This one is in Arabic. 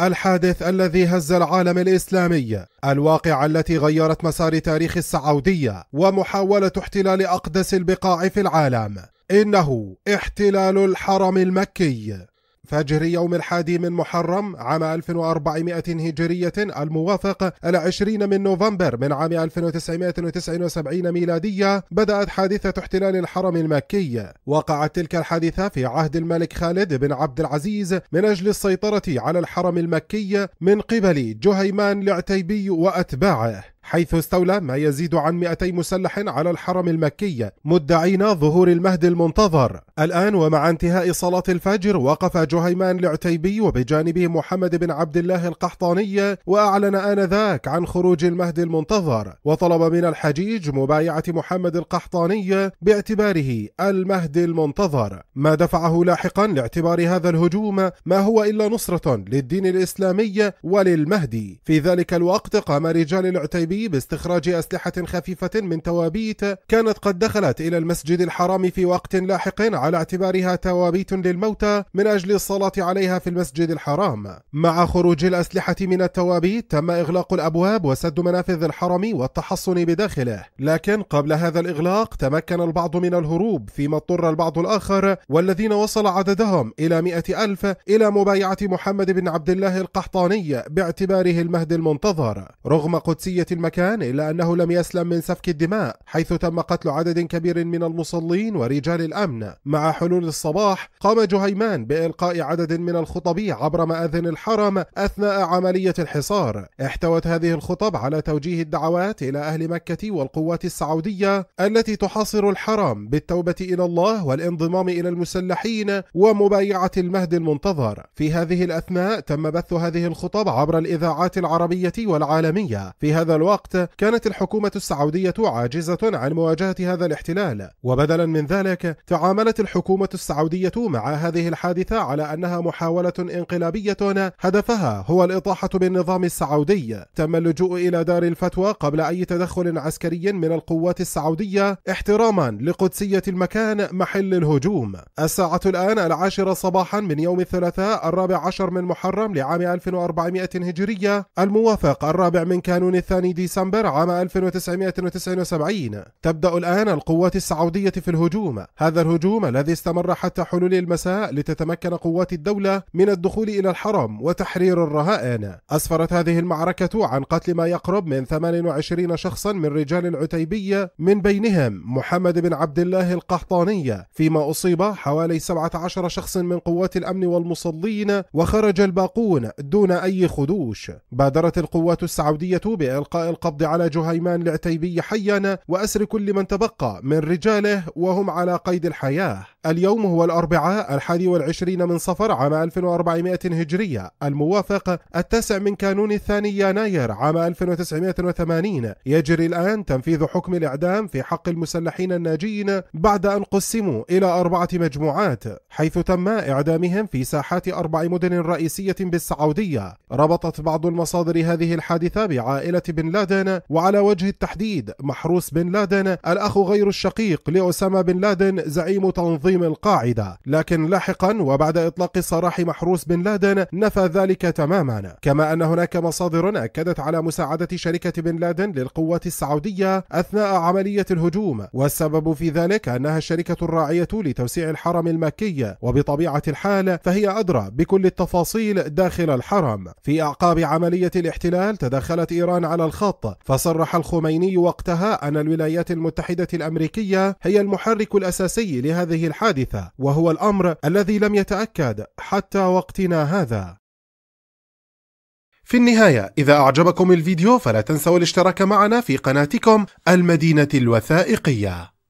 الحادث الذي هز العالم الإسلامي الواقعة التي غيرت مسار تاريخ السعودية ومحاولة احتلال أقدس البقاع في العالم إنه احتلال الحرم المكي فجر يوم الحادي من محرم عام 1400 هجرية الموافق 20 من نوفمبر من عام 1979 ميلادية بدأت حادثة احتلال الحرم المكي وقعت تلك الحادثة في عهد الملك خالد بن عبد العزيز من أجل السيطرة على الحرم المكي من قبل جهيمان العتيبي وأتباعه حيث استولى ما يزيد عن 200 مسلح على الحرم المكي مدعين ظهور المهد المنتظر الآن ومع انتهاء صلاة الفجر وقف جهيمان العتيبي وبجانبه محمد بن عبد الله القحطاني وأعلن آنذاك عن خروج المهد المنتظر وطلب من الحجيج مبايعة محمد القحطاني باعتباره المهد المنتظر ما دفعه لاحقا لاعتبار هذا الهجوم ما هو إلا نصرة للدين الإسلامي وللمهدي في ذلك الوقت قام رجال العتيبي باستخراج أسلحة خفيفة من توابيت كانت قد دخلت إلى المسجد الحرام في وقت لاحق على اعتبارها توابيت للموتى من أجل الصلاة عليها في المسجد الحرام مع خروج الأسلحة من التوابيت تم إغلاق الأبواب وسد منافذ الحرم والتحصن بداخله لكن قبل هذا الإغلاق تمكن البعض من الهروب فيما اضطر البعض الآخر والذين وصل عددهم إلى مئة ألف إلى مبايعة محمد بن عبد الله القحطاني باعتباره المهد المنتظر رغم قدسية المكان إلا أنه لم يسلم من سفك الدماء حيث تم قتل عدد كبير من المصلين ورجال الأمن مع حلول الصباح قام جهيمان بإلقاء عدد من الخطب عبر مآذن الحرم أثناء عملية الحصار احتوت هذه الخطب على توجيه الدعوات إلى أهل مكة والقوات السعودية التي تحاصر الحرم بالتوبة إلى الله والانضمام إلى المسلحين ومبايعة المهد المنتظر في هذه الأثناء تم بث هذه الخطب عبر الإذاعات العربية والعالمية في هذا الوقت الوقت كانت الحكومة السعودية عاجزة عن مواجهة هذا الاحتلال وبدلا من ذلك تعاملت الحكومة السعودية مع هذه الحادثة على أنها محاولة انقلابية هدفها هو الإطاحة بالنظام السعودي تم اللجوء إلى دار الفتوى قبل أي تدخل عسكري من القوات السعودية احتراما لقدسية المكان محل الهجوم الساعة الآن العاشرة صباحا من يوم الثلاثاء الرابع عشر من محرم لعام 1400 هجرية الموافق الرابع من كانون الثاني ديسمبر عام 1979 تبدأ الآن القوات السعودية في الهجوم هذا الهجوم الذي استمر حتى حلول المساء لتتمكن قوات الدولة من الدخول إلى الحرم وتحرير الرهائن أسفرت هذه المعركة عن قتل ما يقرب من 28 شخصا من رجال العتيبية من بينهم محمد بن عبد الله القحطاني فيما أصيب حوالي 17 شخص من قوات الأمن والمصلين وخرج الباقون دون أي خدوش بادرت القوات السعودية بإلقاء القبض على جهيمان العتيبي حيا وأسر كل من تبقى من رجاله وهم على قيد الحياة اليوم هو الأربعاء الحادي والعشرين من صفر عام 1400 هجرية الموافق التاسع من كانون الثاني يناير عام 1980 يجري الآن تنفيذ حكم الإعدام في حق المسلحين الناجين بعد أن قسموا إلى أربعة مجموعات حيث تم إعدامهم في ساحات أربع مدن رئيسية بالسعودية ربطت بعض المصادر هذه الحادثة بعائلة بن لادن وعلى وجه التحديد محروس بن لادن الأخ غير الشقيق لأسامة بن لادن زعيم تنظيم تنظيم القاعدة لكن لاحقا وبعد إطلاق سراح محروس بن لادن نفى ذلك تماما كما أن هناك مصادر أكدت على مساعدة شركة بن لادن للقوات السعودية أثناء عملية الهجوم والسبب في ذلك أنها الشركة الراعية لتوسيع الحرم المكي وبطبيعة الحال فهي أدرى بكل التفاصيل داخل الحرم في أعقاب عملية الاحتلال تدخلت إيران على الخط فصرح الخميني وقتها أن الولايات المتحدة الأمريكية هي المحرك الأساسي لهذه الحرب الحادثة وهو الأمر الذي لم يتأكد حتى وقتنا هذا في النهاية إذا أعجبكم الفيديو فلا تنسوا الاشتراك معنا في قناتكم المدينة الوثائقية